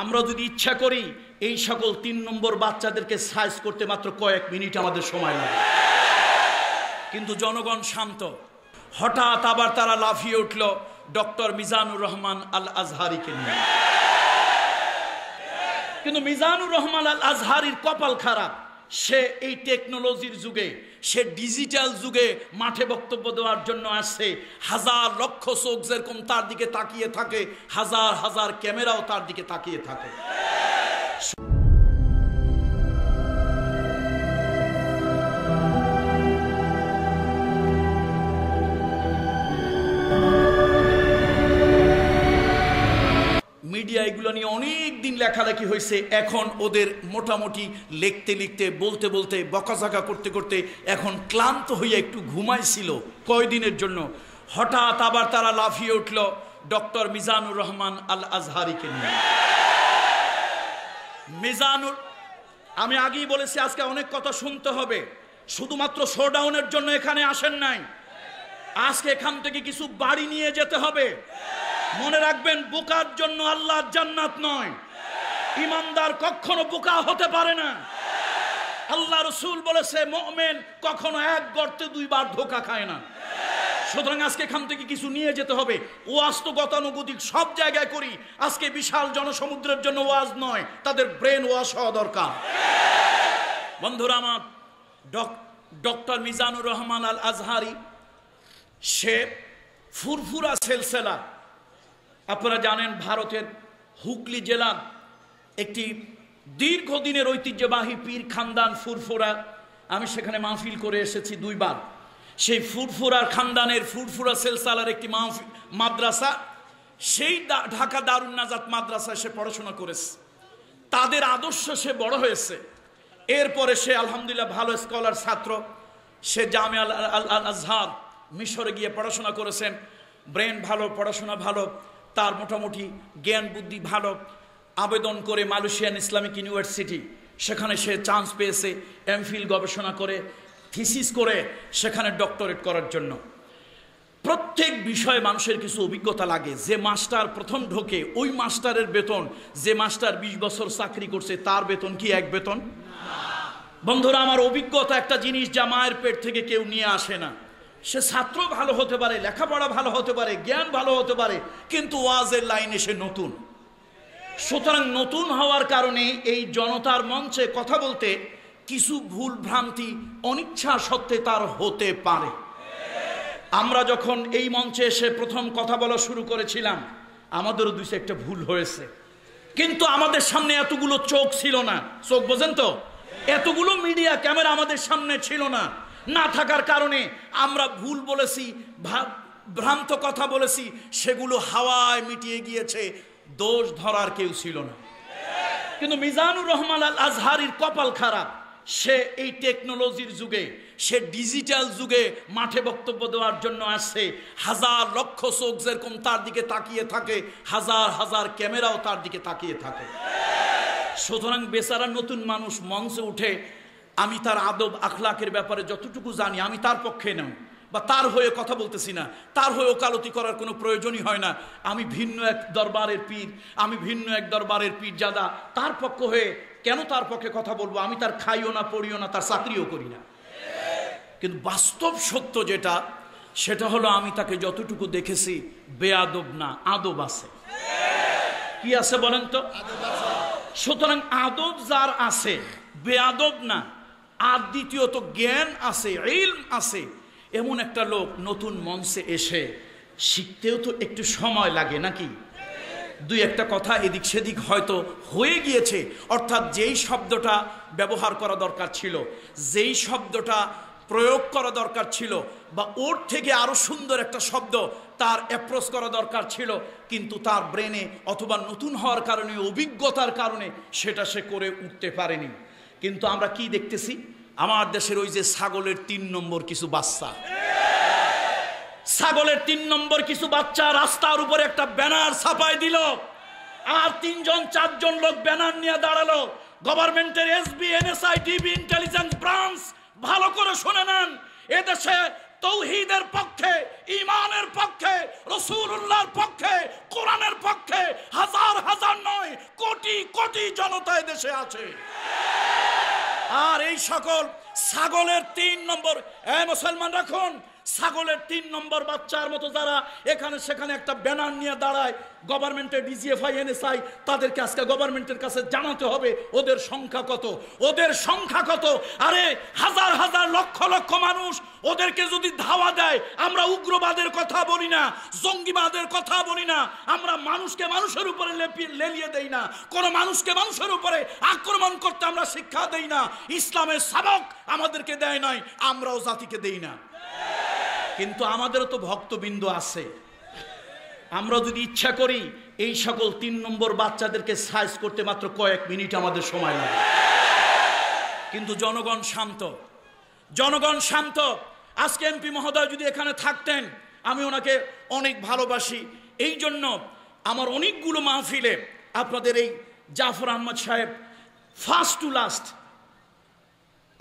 আমরা যদি ইচ্ছা করি এই সকল তিন নম্বর বাচ্চাদেরকে সাইজ করতে মাত্র কয়েক মিনিট আমাদের সময় লাগে কিন্তু জনগণ শান্ত হঠাৎ আবার তারা লাফিয়ে উঠল ডক্টর মিজানুর রহমান আল আজহারিকে নিয়ে কিন্তু মিজানুর রহমান আল আজহারির কপাল খারাপ সে এই টেকনোলজির যুগে সে ডিজিটাল যুগে মাঠে বক্তব্য দেওয়ার জন্য আসছে হাজার লক্ষ চোখ যেরকম তার দিকে তাকিয়ে থাকে হাজার হাজার ক্যামেরাও তার দিকে তাকিয়ে থাকে মিডিয়া এগুলো নিয়ে অনেক দিন লেখালেখি হয়েছে এখন ওদের মোটামুটি লিখতে লিখতে বলতে বলতে বকাঝাকা করতে করতে এখন ক্লান্ত হইয়া একটু ঘুমাইছিল কয়দিনের জন্য হঠাৎ আবার তারা লাফিয়ে উঠল ডক্টর মিজানুর রহমান আল আজহারিকে নিয়ে মিজানুর আমি আগেই বলেছি আজকে অনেক কথা শুনতে হবে শুধুমাত্র শোডাউনের জন্য এখানে আসেন নাই আজকে এখান থেকে কিছু বাড়ি নিয়ে যেতে হবে মনে রাখবেন বোকার জন্য আল্লাহ জান্নাত নয় ইমানদার কখনো বোকা হতে পারে না আল্লাহ রসুল বলেছে মমেন কখনো এক গর্তে দুইবার ধোকা খায় না সুতরাং আজকে এখান থেকে কিছু নিয়ে যেতে হবে ওয়াজ তো গতানুগতিক সব জায়গায় করি আজকে বিশাল জনসমুদ্রের জন্য ওয়াজ নয় তাদের ব্রেন ওয়াশ হওয়া দরকার বন্ধুরা আমার ডক্টর মিজানুর রহমান আল আজহারি সে ফুরফুরা সেলসেলা আপনারা জানেন ভারতের হুগলি জেলার একটি দীর্ঘদিনের ঐতিহ্যবাহী পীর খানদান ফুরফুরা আমি সেখানে মাহফিল করে এসেছি দুইবার সেই ফুরফুরার খানদানের ফুরফুরা সেলসালার একটি মাহফিল মাদ্রাসা সেই ঢাকা দারুন নাজাত মাদ্রাসায় সে পড়াশোনা করেছে তাদের আদর্শ সে বড় হয়েছে এরপরে সে আলহামদুলিল্লাহ ভালো স্কলার ছাত্র সে জামে আল আল আজহার মিশরে গিয়ে পড়াশোনা করেছেন ব্রেন ভালো পড়াশোনা ভালো তার মোটামুটি জ্ঞান বুদ্ধি ভালো আবেদন করে মালয়েশিয়ান ইসলামিক ইউনিভার্সিটি সেখানে সে চান্স পেয়েছে এমফিল গবেষণা করে থিসিস করে সেখানে ডক্টরেট করার জন্য প্রত্যেক বিষয়ে মানুষের কিছু অভিজ্ঞতা লাগে যে মাস্টার প্রথম ঢোকে ওই মাস্টারের বেতন যে মাস্টার ২০ বছর চাকরি করছে তার বেতন কি এক বেতন বন্ধুরা আমার অভিজ্ঞতা একটা জিনিস যা মায়ের পেট থেকে কেউ নিয়ে আসে না সে ছাত্র ভালো হতে পারে লেখাপড়া ভালো হতে পারে জ্ঞান ভালো হতে পারে কিন্তু ওয়াজের লাইনে সে নতুন সুতরাং নতুন হওয়ার কারণে এই জনতার মঞ্চে কথা বলতে কিছু ভুল ভ্রান্তি অনিচ্ছা সত্ত্বে তার হতে পারে আমরা যখন এই মঞ্চে এসে প্রথম কথা বলা শুরু করেছিলাম আমাদেরও দুই একটা ভুল হয়েছে কিন্তু আমাদের সামনে এতগুলো চোখ ছিল না চোখ বোঝেন তো এতগুলো মিডিয়া ক্যামেরা আমাদের সামনে ছিল না না থাকার কারণে আমরা ভুল বলেছি ভ্রান্ত কথা বলেছি সেগুলো হাওয়ায় মিটিয়ে গিয়েছে দোষ ধরার কেউ ছিল না কিন্তু মিজানুর রহমান আল আজহারির কপাল খারাপ সে এই টেকনোলজির যুগে সে ডিজিটাল যুগে মাঠে বক্তব্য দেওয়ার জন্য আসছে হাজার লক্ষ চোখ যেরকম তার দিকে তাকিয়ে থাকে হাজার হাজার ক্যামেরাও তার দিকে তাকিয়ে থাকে সুতরাং বেচারা নতুন মানুষ মঞ্চে উঠে আমি তার আদব আখলাকের ব্যাপারে যতটুকু জানি আমি তার পক্ষে নেও বা তার হয়ে কথা বলতেছি না তার হয়ে ওকালতি করার কোনো প্রয়োজনই হয় না আমি ভিন্ন এক দরবারের পীর আমি ভিন্ন এক দরবারের পীর যাদা তার পক্ষ হয়ে কেন তার পক্ষে কথা বলবো আমি তার খাইও না পড়িও না তার চাকরিও করি না কিন্তু বাস্তব সত্য যেটা সেটা হলো আমি তাকে যতটুকু দেখেছি আদব না আদব আছে কি আছে বলেন তো সুতরাং আদব যার আছে আদব না আর দ্বিতীয়ত জ্ঞান আছে ইলম আছে এমন একটা লোক নতুন মঞ্চে এসে শিখতেও তো একটু সময় লাগে নাকি দুই একটা কথা এদিক সেদিক হয়তো হয়ে গিয়েছে অর্থাৎ যেই শব্দটা ব্যবহার করা দরকার ছিল যেই শব্দটা প্রয়োগ করা দরকার ছিল বা ওর থেকে আরও সুন্দর একটা শব্দ তার অ্যাপ্রোচ করা দরকার ছিল কিন্তু তার ব্রেনে অথবা নতুন হওয়ার কারণে অভিজ্ঞতার কারণে সেটা সে করে উঠতে পারেনি কিন্তু আমরা কি দেখতেছি আমার দেশের ওই যে ছাগলের তিন নম্বর কিছু বাচ্চা ছাগলের তিন নম্বর কিছু বাচ্চা রাস্তার উপরে একটা ব্যানার ছাপাই দিল আর তিনজন চারজন লোক ব্যানার নিয়ে দাঁড়ালো গভর্নমেন্টের SB NSI DB intelligence branch ভালো করে শুনে নেন এদেশে তৌহিদের পক্ষে ইমানের পক্ষে রসুল্লাহর পক্ষে কোরআনের পক্ষে হাজার হাজার নয় কোটি কোটি জনতা দেশে আছে আর এই সকল ছাগলের তিন নম্বর এ মুসলমান রাখুন ছাগলের তিন নম্বর বাচ্চার মতো যারা এখানে সেখানে একটা ব্যানার নিয়ে দাঁড়ায় গভর্নমেন্টের ডিজিএফআই এনএসআই তাদেরকে আজকে গভর্নমেন্টের কাছে জানাতে হবে ওদের সংখ্যা কত ওদের সংখ্যা কত আরে হাজার হাজার লক্ষ লক্ষ মানুষ ওদেরকে যদি ধাওয়া দেয় আমরা উগ্রবাদের কথা বলি না জঙ্গিবাদের কথা বলি না আমরা মানুষকে মানুষের উপরে লেলিয়ে দেই না কোনো মানুষকে মানুষের উপরে আক্রমণ করতে আমরা শিক্ষা দেই না ইসলামের সাবক আমাদেরকে দেয় নাই আমরাও জাতিকে দেই না কিন্তু আমাদেরও তো ভক্তবৃন্দ আছে আমরা যদি ইচ্ছা করি এই সকল তিন নম্বর বাচ্চাদেরকে সাইজ করতে মাত্র কয়েক মিনিট আমাদের সময় লাগে কিন্তু জনগণ শান্ত জনগণ শান্ত আজকে এমপি মহোদয় যদি এখানে থাকতেন আমি ওনাকে অনেক ভালোবাসি এই জন্য আমার অনেকগুলো মাহফিলে আপনাদের এই জাফর আহমদ সাহেব ফার্স্ট টু লাস্ট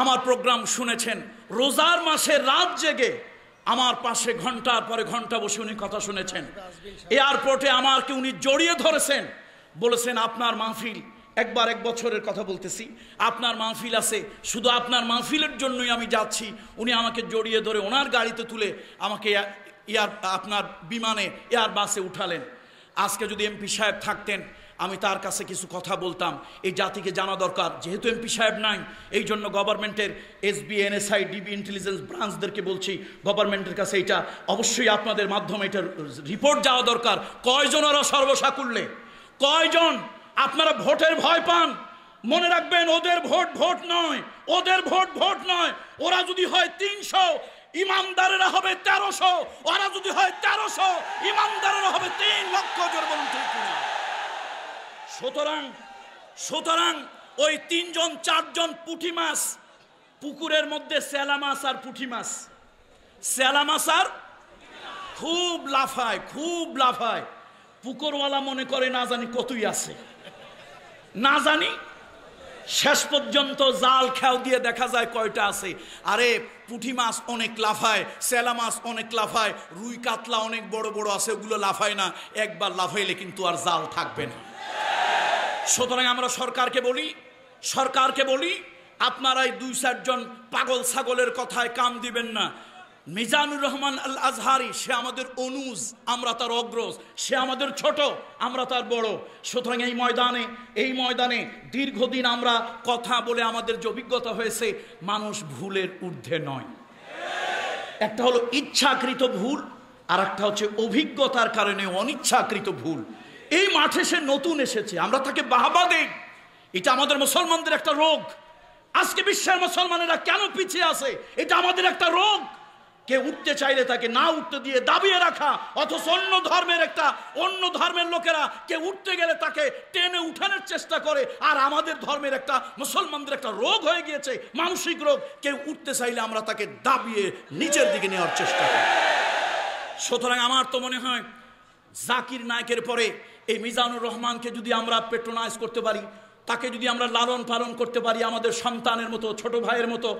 আমার প্রোগ্রাম শুনেছেন রোজার মাসে রাত জেগে আমার পাশে ঘন্টার পরে ঘন্টা বসে উনি কথা শুনেছেন এয়ারপোর্টে আমাকে উনি জড়িয়ে ধরেছেন বলেছেন আপনার মাহফিল একবার এক বছরের কথা বলতেছি আপনার মাহফিল আছে শুধু আপনার মাহফিলের জন্যই আমি যাচ্ছি উনি আমাকে জড়িয়ে ধরে ওনার গাড়িতে তুলে আমাকে এয়ার আপনার বিমানে এয়ার বাসে উঠালেন আজকে যদি এমপি সাহেব থাকতেন আমি তার কাছে কিছু কথা বলতাম এই জাতিকে জানা দরকার যেহেতু এমপি সাহেব নাই এই জন্য গভর্নমেন্টের এসবি এনএসআই ডিবি ইন্টেলিজেন্স ব্রাঞ্চদেরকে বলছি গভর্নমেন্টের কাছে এটা অবশ্যই আপনাদের মাধ্যমে এটার রিপোর্ট যাওয়া দরকার কয়জন ওরা সর্বসাকুল্যে কয়জন আপনারা ভোটের ভয় পান মনে রাখবেন ওদের ভোট ভোট নয় ওদের ভোট ভোট নয় ওরা যদি হয় তিনশো ইমানদারেরা হবে তেরোশো ওরা যদি হয় তেরোশো ইমানদারেরা হবে তিন লক্ষ জোর বলুন ঠিক সুতরাং সুতরাং ওই তিনজন চারজন পুঁটি মাছ পুকুরের মধ্যে স্যালা মাছ আর পুঁটি মাছ স্যালা মাছ আর খুব লাফায় খুব লাফায় পুকুরওয়ালা মনে করে না জানি কতই আছে না জানি শেষ পর্যন্ত জাল খেও দিয়ে দেখা যায় কয়টা আছে আরে পুঁটি মাছ অনেক লাফায় সেলা মাছ অনেক লাফায় রুই কাতলা অনেক বড় বড় আছে ওগুলো লাফায় না একবার লাফাইলে কিন্তু আর জাল থাকবে না সুতরাং আমরা সরকারকে বলি সরকারকে বলি আপনারা এই দুই চারজন পাগল ছাগলের কথায় কাম দিবেন না মিজানুর রহমান আল আজহারি সে আমাদের অনুজ আমরা তার অগ্রজ সে আমাদের ছোট আমরা তার বড় সুতরাং এই ময়দানে এই ময়দানে দীর্ঘদিন আমরা কথা বলে আমাদের যে অভিজ্ঞতা হয়েছে মানুষ ভুলের ঊর্ধ্বে নয় একটা হলো ইচ্ছাকৃত ভুল আর একটা হচ্ছে অভিজ্ঞতার কারণে অনিচ্ছাকৃত ভুল এই মাঠে সে নতুন এসেছে আমরা তাকে বাহাবা দেই এটা আমাদের মুসলমানদের একটা রোগ আজকে বিশ্বের মুসলমানেরা কেন পিছিয়ে আছে এটা আমাদের একটা রোগ কে উঠতে চাইলে তাকে না উঠতে দিয়ে দাবিয়ে রাখা অথচ অন্য ধর্মের একটা অন্য ধর্মের লোকেরা কে উঠতে গেলে তাকে টেনে উঠানোর চেষ্টা করে আর আমাদের ধর্মের একটা মুসলমানদের একটা রোগ হয়ে গিয়েছে মানসিক রোগ কেউ উঠতে চাইলে আমরা তাকে দাবিয়ে নিচের দিকে নেওয়ার চেষ্টা করি সুতরাং আমার তো মনে হয় জাকির নায়কের পরে এই মিজানুর রহমানকে যদি আমরা পেট্রোনাইজ করতে পারি তাকে যদি আমরা লালন পালন করতে পারি আমাদের সন্তানের মতো ছোট ভাইয়ের মতো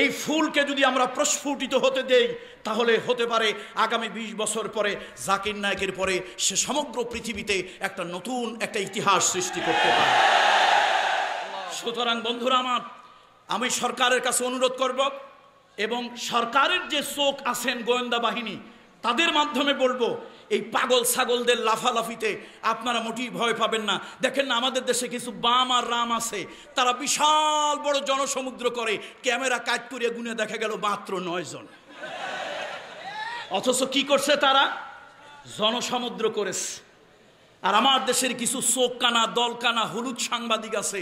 এই ফুলকে যদি আমরা প্রস্ফুটিত হতে দেই তাহলে হতে পারে আগামী ২০ বছর পরে জাকির নায়কের পরে সে সমগ্র পৃথিবীতে একটা নতুন একটা ইতিহাস সৃষ্টি করতে পারে সুতরাং বন্ধুরা আমার আমি সরকারের কাছে অনুরোধ করব এবং সরকারের যে চোখ আছেন গোয়েন্দা বাহিনী তাদের মাধ্যমে বলবো এই পাগল ছাগলদের লাফালাফিতে আপনারা মোটেই ভয় পাবেন না দেখেন না আমাদের দেশে কিছু বাম আর রাম আছে তারা বিশাল বড় জনসমুদ্র করে ক্যামেরা কাজ করিয়া গুনে দেখা গেল মাত্র নয় জন অথচ কি করছে তারা জনসমুদ্র করেছে আর আমার দেশের কিছু চোখ কানা দল কানা হলুদ সাংবাদিক আছে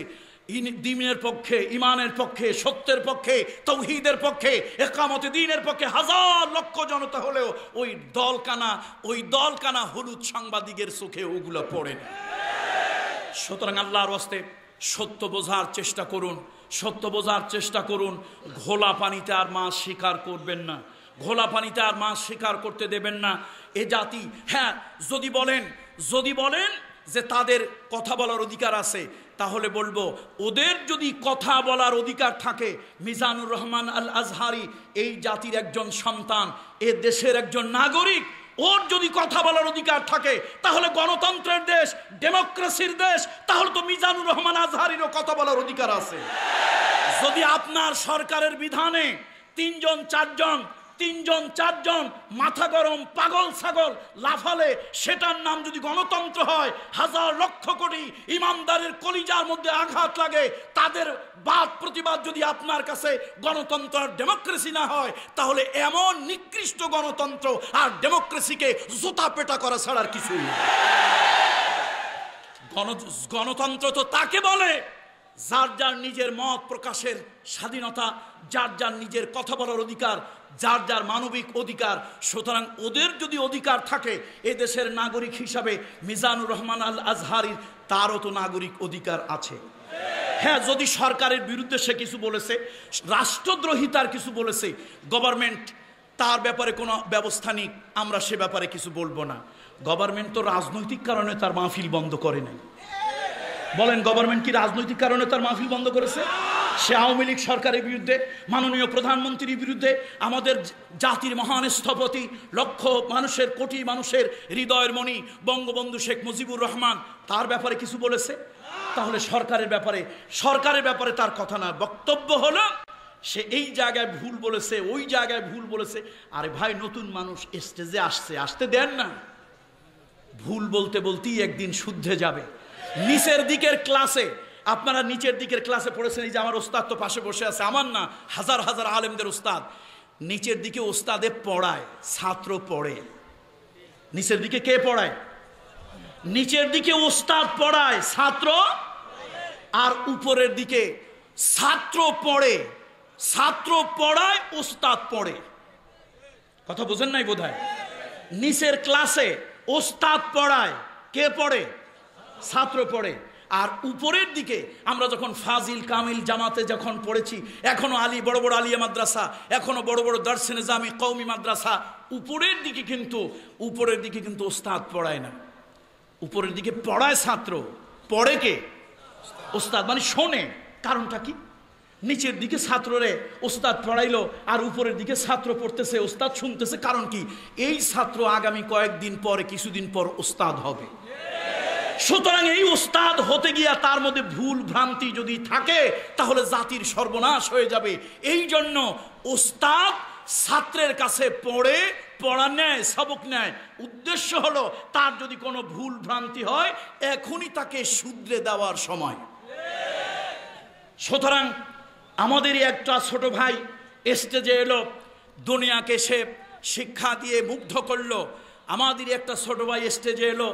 দিনের পক্ষে ইমানের পক্ষে সত্যের পক্ষে তৌহিদের পক্ষে একামতে দিনের পক্ষে হাজার লক্ষ জনতা হলেও ওই দলকানা ওই দলকানা হলুদ সাংবাদিকের চোখে ওগুলো পড়ে সুতরাং আল্লাহর হস্তে সত্য বোঝার চেষ্টা করুন সত্য বোঝার চেষ্টা করুন ঘোলা পানিতে আর মা স্বীকার করবেন না ঘোলা পানিতে আর মা স্বীকার করতে দেবেন না এ জাতি হ্যাঁ যদি বলেন যদি বলেন যে তাদের কথা বলার অধিকার আছে তাহলে বলবো ওদের যদি কথা বলার অধিকার থাকে মিজানুর রহমান আল আজহারি এই জাতির একজন সন্তান এ দেশের একজন নাগরিক ওর যদি কথা বলার অধিকার থাকে তাহলে গণতন্ত্রের দেশ ডেমোক্রেসির দেশ তাহলে তো মিজানুর রহমান আজহারিরও কথা বলার অধিকার আছে যদি আপনার সরকারের বিধানে তিনজন চারজন তিনজন চারজন মাথা গরম পাগল ছাগল লাফালে সেটার নাম যদি গণতন্ত্র হয় হাজার লক্ষ কোটি ইমানদারের কলিজার মধ্যে আঘাত লাগে তাদের বাদ প্রতিবাদ যদি আপনার কাছে গণতন্ত্র আর ডেমোক্রেসি না হয় তাহলে এমন নিকৃষ্ট গণতন্ত্র আর ডেমোক্রেসিকে জুতা পেটা করা ছাড়ার কিছু গণতন্ত্র তো তাকে বলে যার যার নিজের মত প্রকাশের স্বাধীনতা যার যার নিজের কথা বলার অধিকার যার যার মানবিক অধিকার সুতরাং ওদের যদি অধিকার থাকে এ দেশের নাগরিক হিসাবে মিজানুর রহমান আল আজহারির তারও তো নাগরিক অধিকার আছে হ্যাঁ যদি সরকারের বিরুদ্ধে সে কিছু বলেছে রাষ্ট্রদ্রোহিতার কিছু বলেছে গভর্নমেন্ট তার ব্যাপারে কোনো ব্যবস্থা নিক আমরা সে ব্যাপারে কিছু বলবো না গভর্নমেন্ট তো রাজনৈতিক কারণে তার মাহফিল বন্ধ করে নাই বলেন গভর্নমেন্ট কি রাজনৈতিক কারণে তার মাহফিল বন্ধ করেছে সে আওয়ামী লীগ সরকারের বিরুদ্ধে মাননীয় প্রধানমন্ত্রীর বিরুদ্ধে আমাদের জাতির মহান স্থপতি লক্ষ মানুষের কোটি মানুষের হৃদয়ের মণি বঙ্গবন্ধু শেখ মুজিবুর রহমান তার ব্যাপারে কিছু বলেছে তাহলে সরকারের ব্যাপারে সরকারের ব্যাপারে তার কথা না বক্তব্য হলো সে এই জায়গায় ভুল বলেছে ওই জায়গায় ভুল বলেছে আরে ভাই নতুন মানুষ স্টেজে আসছে আসতে দেন না ভুল বলতে বলতেই একদিন শুদ্ধে যাবে নিচের দিকের ক্লাসে আপনারা নিচের দিকের ক্লাসে পড়েছেন এই যে আমার ওস্তাদ তো পাশে বসে আছে আমার না হাজার হাজার আলেমদের ওস্তাদ নিচের দিকে ওস্তাদে পড়ায় ছাত্র পড়ে নিচের দিকে কে পড়ায় নিচের দিকে ওস্তাদ পড়ায় ছাত্র আর উপরের দিকে ছাত্র পড়ে ছাত্র পড়ায় ওস্তাদ পড়ে কথা বোঝেন নাই বোধ নিচের ক্লাসে ওস্তাদ পড়ায় কে পড়ে ছাত্র পড়ে আর উপরের দিকে আমরা যখন ফাজিল কামিল জামাতে যখন পড়েছি এখনও আলী বড় বড় আলিয়া মাদ্রাসা এখনও বড় বড় দর্শনে জামি কৌমি মাদ্রাসা উপরের দিকে কিন্তু উপরের দিকে কিন্তু ওস্তাদ পড়ায় না উপরের দিকে পড়ায় ছাত্র পড়ে কে ওস্তাদ মানে শোনে কারণটা কি নিচের দিকে ছাত্ররে ওস্তাদ পড়াইলো আর উপরের দিকে ছাত্র পড়তেছে ওস্তাদ শুনতেছে কারণ কি এই ছাত্র আগামী কয়েকদিন পরে কিছুদিন পর ওস্তাদ হবে সুতরাং এই উস্তাদ হতে গিয়া তার মধ্যে ভুল ভ্রান্তি যদি থাকে তাহলে জাতির সর্বনাশ হয়ে যাবে এই জন্য উস্তাদ ছাত্রের কাছে পড়ে পড়া নেয় সবক নেয় উদ্দেশ্য হলো তার যদি কোনো ভুল ভ্রান্তি হয় এখনই তাকে শুধরে দেওয়ার সময় সুতরাং আমাদেরই একটা ছোট ভাই স্টেজে এলো দুনিয়াকে সে শিক্ষা দিয়ে মুগ্ধ করলো আমাদেরই একটা ছোট ভাই স্টেজে এলো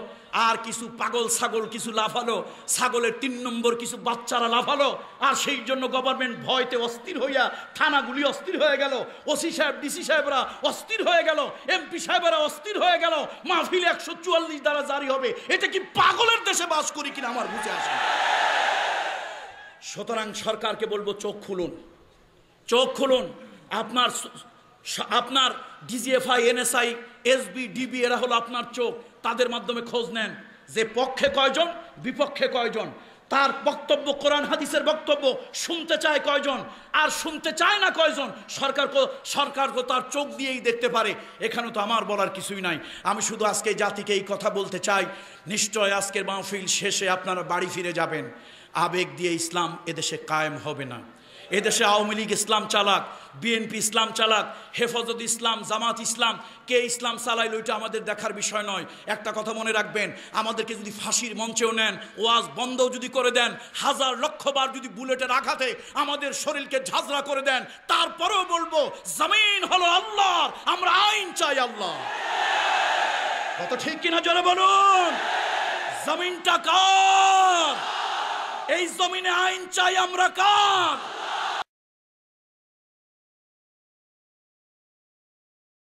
আর কিছু পাগল ছাগল কিছু লাফালো ছাগলের তিন নম্বর কিছু বাচ্চারা লাফালো আর সেই জন্য গভর্নমেন্ট ভয়তে অস্থির হইয়া থানাগুলি অস্থির হয়ে গেল ওসি সাহেব ডিসি সাহেবরা অস্থির হয়ে গেল এমপি সাহেবরা অস্থির হয়ে গেল মাহফিল একশো চুয়াল্লিশ দ্বারা জারি হবে এটা কি পাগলের দেশে বাস করি কিনা আমার বুঝে আসে সুতরাং সরকারকে বলবো চোখ খুলুন চোখ খুলুন আপনার আপনার ডিজিএফআই এনএসআই এসবি ডিবি এরা হলো আপনার চোখ তাদের মাধ্যমে খোঁজ নেন যে পক্ষে কয়জন বিপক্ষে কয়জন তার বক্তব্য কোরআন হাদিসের বক্তব্য শুনতে চায় কয়জন আর শুনতে চায় না কয়জন সরকার সরকার তো তার চোখ দিয়েই দেখতে পারে এখানে তো আমার বলার কিছুই নাই আমি শুধু আজকে জাতিকে এই কথা বলতে চাই নিশ্চয় আজকের মাহফিল শেষে আপনারা বাড়ি ফিরে যাবেন আবেগ দিয়ে ইসলাম এদেশে কায়েম হবে না এদেশে আওয়ামী লীগ ইসলাম চালাক বিএনপি ইসলাম চালাক হেফাজত ইসলাম জামাত ইসলাম কে ইসলাম চালাইল ওইটা আমাদের দেখার বিষয় নয় একটা কথা মনে রাখবেন আমাদেরকে যদি ফাঁসির মঞ্চেও নেন ওয়াজ বন্ধ যদি করে দেন হাজার লক্ষবার যদি বুলেটের আঘাতে আমাদের শরীরকে ঝাঁঝরা করে দেন তারপরেও বলবো জামিন হলো আল্লাহর আমরা আইন চাই আল্লাহ কত ঠিক কিনা জলে বলুন জমিনটা কার এই জমিনে আইন চাই আমরা কার